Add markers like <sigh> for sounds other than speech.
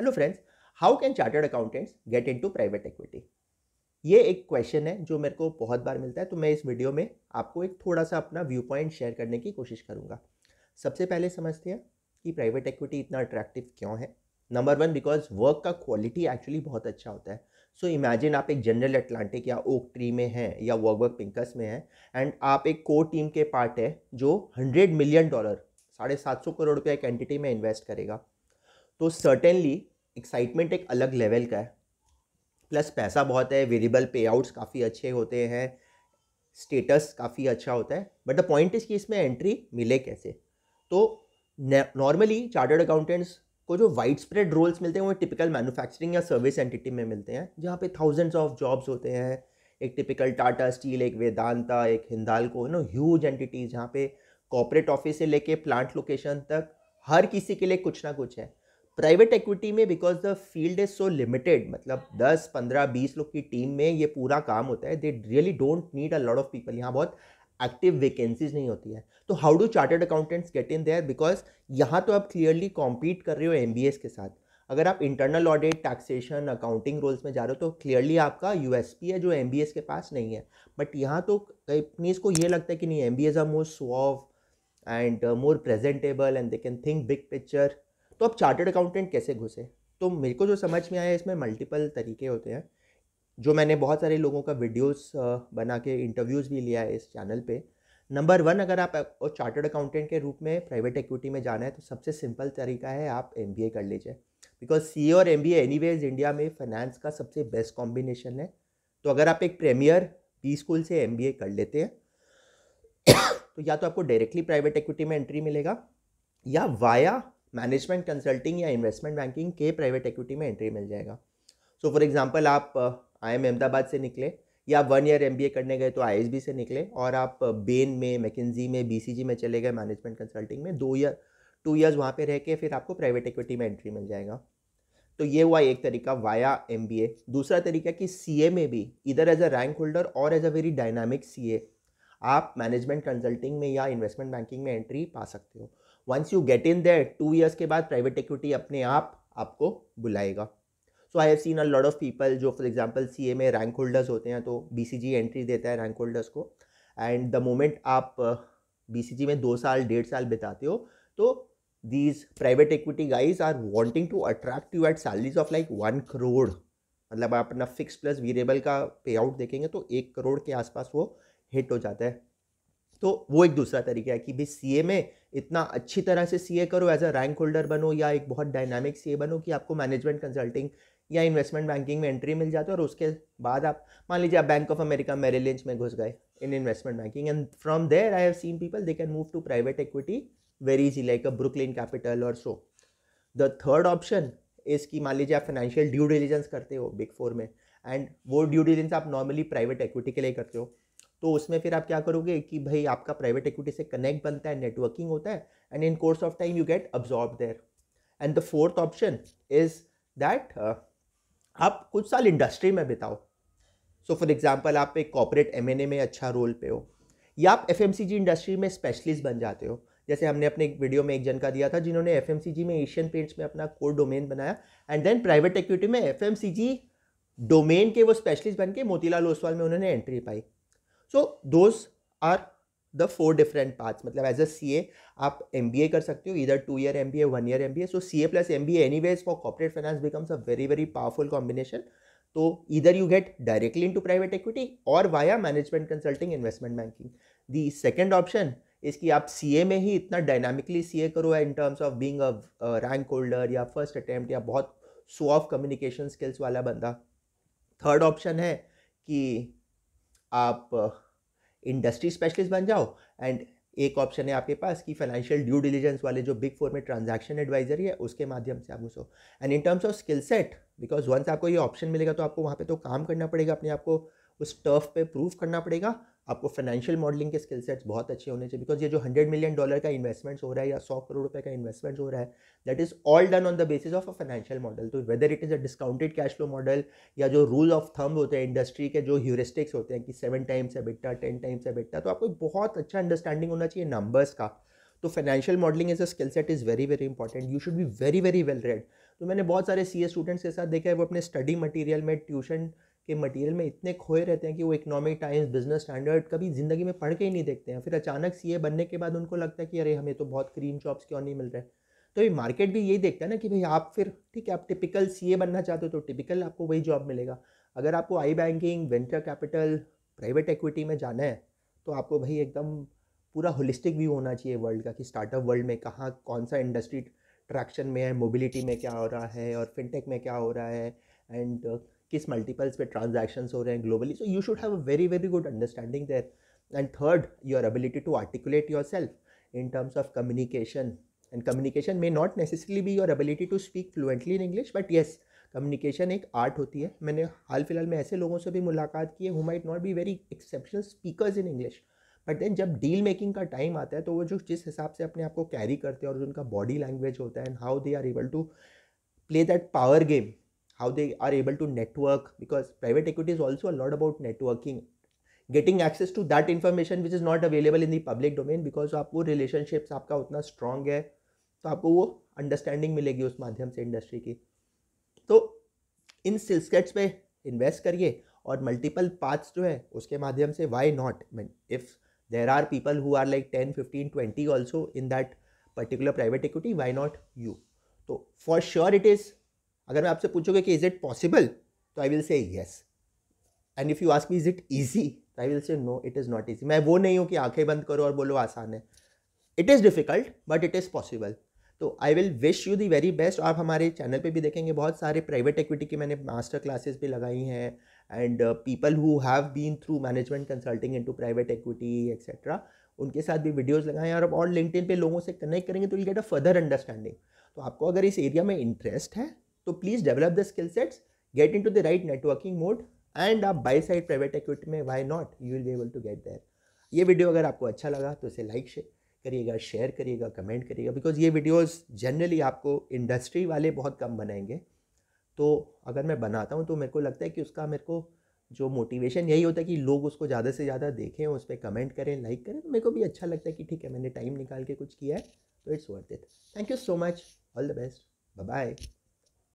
hello friends how can chartered accountants get into private equity ये एक question है जो मेरे को बहुत बार मिलता है तो मैं इस वीडियो में आपको एक थोड़ा सा अपना व्यू पॉइंट शेयर करने की कोशिश करूँगा सबसे पहले समझते हैं कि प्राइवेट इक्विटी इतना अट्रैक्टिव क्यों है नंबर वन बिकॉज वर्क का क्वालिटी एक्चुअली बहुत अच्छा होता है सो so इमेजिन आप एक जनरल अटलांटिक या ओक ट्री में हैं या वर्क वर्क पिंकस में हैं एंड आप एक कोर टीम के पार्ट है जो हंड्रेड मिलियन डॉलर साढ़े सात सौ करोड़ रुपया एक एंटिटी में इन्वेस्ट करेगा तो सर्टेनली एक्साइटमेंट एक अलग लेवल का है प्लस पैसा बहुत है वेरिएबल पे आउट्स काफ़ी अच्छे होते हैं स्टेटस काफ़ी अच्छा होता है बट द पॉइंट इज़ कि इसमें एंट्री मिले कैसे तो नॉर्मली चार्टर्ड अकाउंटेंट्स को जो वाइड स्प्रेड रोल्स मिलते हैं वो टिपिकल मैन्युफैक्चरिंग या सर्विस एंटिटी में मिलते हैं जहाँ पे थाउजेंड्स ऑफ जॉब्स होते हैं एक टिपिकल टाटा स्टील एक वेदांता एक हिंदालको नो ह्यूज एंटिटीज जहाँ पे कॉपरेट ऑफिस से लेके प्लांट लोकेशन तक हर किसी के लिए कुछ ना कुछ है प्राइवेट इक्विटी में because the field is so limited मतलब 10, 15, 20 लोग की टीम में ये पूरा काम होता है they really don't need a lot of people यहाँ बहुत एक्टिव वैकेंसीज नहीं होती है तो how do chartered accountants get in there because यहाँ तो आप क्लियरली कॉम्पीट कर रहे हो एम के साथ अगर आप internal audit taxation accounting roles में जा रहे हो तो क्लियरली आपका यू है जो एम के पास नहीं है बट यहाँ तो कंपनीज को ये लगता है कि नहीं MBAs are more soft and more presentable and they can think big picture तो आप चार्टर्ड अकाउंटेंट कैसे घुसे तो मेरे को जो समझ में आया इसमें मल्टीपल तरीके होते हैं जो मैंने बहुत सारे लोगों का वीडियोस बना के इंटरव्यूज़ भी लिया है इस चैनल पे नंबर वन अगर आप चार्टर्ड अकाउंटेंट के रूप में प्राइवेट इक्विटी में जाना है तो सबसे सिंपल तरीका है आप एम कर लीजिए बिकॉज सी और एम बी इंडिया में फाइनेंस का सबसे बेस्ट कॉम्बिनेशन है तो अगर आप एक प्रीमियर बी स्कूल से एम कर लेते हैं <coughs> तो या तो आपको डायरेक्टली प्राइवेट इक्विटी में एंट्री मिलेगा या वाया मैनेजमेंट कंसल्टिंग या इन्वेस्टमेंट बैंकिंग के प्राइवेट इक्विटी में एंट्री मिल जाएगा सो फॉर एग्जाम्पल आप आई एम अहमदाबाद से निकले या वन ईयर एम करने गए तो आई से निकले और आप बेन uh, में मैकेजी में बी में चले गए मैनेजमेंट कंसल्टिंग में दो ईयर टू ईयर्स वहाँ पे रह के फिर आपको प्राइवेट इक्विटी में एंट्री मिल जाएगा तो ये हुआ एक तरीका वाया एम दूसरा तरीका कि सी ए में भी इधर एज अ रैंक होल्डर और as a very dynamic C आप मैनेजमेंट कंसल्टिंग में या इन्वेस्टमेंट बैंकिंग में एंट्री पा सकते हो once you get in there two years के बाद प्राइवेट इक्विटी अपने आप आपको बुलाएगा so I have seen a lot of people जो फॉर एग्जांपल सीए में रैंक होल्डर्स होते हैं तो बीसीजी एंट्री देता है रैंक होल्डर्स को एंड द मोमेंट आप जी uh, में दो साल डेढ़ साल बिताते हो तो these private equity guys are wanting to attract you at salaries of like one crore मतलब आप अपना फिक्स प्लस वेरिएबल का पे आउट देखेंगे तो एक करोड़ के आसपास वो हिट हो जाता है तो वो एक दूसरा तरीका है कि भाई सी में इतना अच्छी तरह से सी करो एज अ रैंक होल्डर बनो या एक बहुत डायनामिक सी बनो कि आपको मैनेजमेंट कंसल्टिंग या इन्वेस्टमेंट बैंकिंग में एंट्री मिल जाती है और उसके बाद आप मान लीजिए आप बैंक ऑफ अमेरिका मेरेलिंच में घुस गए in investment banking and from there I have seen people they can move to private equity very easy like a Brooklyn capital और so the third option is कि मान लीजिए आप फाइनेंशियल ड्यू डिलीजेंस करते हो बिग फोर में and वो due diligence आप नॉर्मली प्राइवेट इक्विटी के लिए करते हो तो उसमें फिर आप क्या करोगे कि भाई आपका प्राइवेट इक्विटी से कनेक्ट बनता है नेटवर्किंग होता है and in course of time you get absorb there and the fourth option is that आप कुछ साल इंडस्ट्री में बिताओ सो फॉर एग्जाम्पल आप एक कॉपरेट एम में अच्छा रोल पे हो या आप एफ इंडस्ट्री में स्पेशलिस्ट बन जाते हो जैसे हमने अपने एक वीडियो में एक जन का दिया था जिन्होंने एफ में एशियन पेंट्स में अपना कोर डोमेन बनाया एंड देन प्राइवेट इक्विटी में एफ डोमेन के वो स्पेशलिस्ट बन के मोतीलाल ओसवाल में उन्होंने एंट्री पाई so those are the four different parts मतलब एज अ सी ए आप एम बी ए कर सकते हो इधर two year M B A one year M B A so C A plus M B A anyways for corporate finance becomes a very very powerful combination तो इधर you get directly into private equity और via management consulting investment banking the second option is आप C ए में ही इतना dynamically C A करो in terms of being a rank holder या first attempt या बहुत सो ऑफ कम्युनिकेशन स्किल्स वाला बंदा थर्ड ऑप्शन है कि आप इंडस्ट्री uh, स्पेशलिस्ट बन जाओ एंड एक ऑप्शन है आपके पास कि फाइनेंशियल ड्यू डिलीजेंस वाले जो बिग फोर में ट्रांजैक्शन एडवाइजरी है उसके माध्यम से आप घुसो and in terms of skill set because once आपको ये ऑप्शन मिलेगा तो आपको वहाँ पे तो काम करना पड़ेगा अपने आप को उस टर्फ पे प्रूव करना पड़ेगा आपको फाइनेंशियल मॉडलिंग के स्किल सेट्स बहुत अच्छे होने चाहिए बिकॉज ये जो हंड्रेड मिलियन डॉलर का इन्वेस्टमेंट्स हो रहा है या सौ करोड़ रुपए का इन्वेस्टमेंट हो रहा है that is all done on the basis of a financial model तो whether it is a discounted cash flow model या जो रूल ऑफ थम होते हैं इंडस्ट्री के जो ह्यूरिस्टिक्स होते हैं कि सेवन टाइम्स है बिट्टा टेन टाइम्स है बिट्टा तो आपको बहुत अच्छा अंडरस्टैंडिंग होना चाहिए नंबर्स का तो financial modelling as a skill set is very very important you should be very very well read तो मैंने बहुत सारे सी स्टूडेंट्स के साथ देखा है वो अपने स्टडी मटेरियल में ट्यूशन के मटेरियल में इतने खोए रहते हैं कि वो इकोनॉमिक टाइम्स बिजनेस स्टैंडर्ड कभी ज़िंदगी में पढ़ के ही नहीं देखते हैं फिर अचानक सी बनने के बाद उनको लगता है कि अरे हमें तो बहुत क्रीम जॉब्स क्यों नहीं मिल रहे तो ये मार्केट भी यही देखता है ना कि भाई आप फिर ठीक है आप टिपिकल सी बनना चाहते हो तो टिपिकल आपको वही जॉब मिलेगा अगर आपको I banking venture capital private equity में जाना है तो आपको भाई एकदम पूरा होलिस्टिक व्यू होना चाहिए वर्ल्ड का कि स्टार्टअप वर्ल्ड में कहाँ कौन सा इंडस्ट्री ट्रैक्शन में है मोबिलिटी में क्या हो रहा है और फिनटेक में क्या हो रहा है एंड किस मल्टीपल्स पे ट्रांजेक्शन हो रहे हैं globally so you should have a very very good understanding there and third your ability to articulate yourself in terms of communication and communication may not necessarily be your ability to speak fluently in English but yes communication एक art होती है मैंने हाल फिलहाल में ऐसे लोगों से भी मुलाकात की है who might not be very exceptional speakers in English but then जब डील मेकिंग का टाइम आता है तो वो जो जिस हिसाब से अपने आप को कैरी करते हैं और जो उनका बॉडी लैंग्वेज होता है and how they are able to play that power game how they are able to network because private equity is also a lot about networking getting access to that information which is not available in the public domain because your वो relationships आपका उतना strong hai, तो आपको वो understanding मिलेगी उस माध्यम से industry की तो इन स्किल्स पे इन्वेस्ट करिए और मल्टीपल पाथ्स जो है उसके माध्यम से why not mean if there are people who are like ten fifteen twenty also in that particular private equity why not you तो फॉर श्योर इट इज़ अगर मैं आपसे पूछोगे कि इज़ इट पॉसिबल तो I will say yes and if you ask me is it easy तो I will say no it is not easy मैं वो नहीं हूँ कि आंखें बंद करो और बोलो आसान है it is difficult but it is possible तो I will wish you the very best आप हमारे चैनल पे भी देखेंगे बहुत सारे प्राइवेट इक्विटी की मैंने मास्टर क्लासेस भी लगाई हैं and people who have been through management consulting into private equity etcetera उनके साथ भी वीडियोस लगाएं और आप और लिंकड पे लोगों से कनेक्ट करेंगे तो you get a further understanding तो आपको अगर इस एरिया में इंटरेस्ट है तो please develop the skill sets get into the right networking mode and आप बाई साइड प्राइवेट इक्विटी में why not you will be able to get there ये वीडियो अगर आपको अच्छा लगा तो इसे लाइक शेयर करिएगा शेयर करिएगा कमेंट करिएगा बिकॉज ये वीडियोस जनरली आपको इंडस्ट्री वाले बहुत कम बनाएंगे तो अगर मैं बनाता हूँ तो मेरे को लगता है कि उसका मेरे को जो मोटिवेशन यही होता है कि लोग उसको ज़्यादा से ज़्यादा देखें उस पर कमेंट करें लाइक करें तो मेरे को भी अच्छा लगता है कि ठीक है मैंने टाइम निकाल के कुछ किया है तो it's worth it thank you so much all the best bye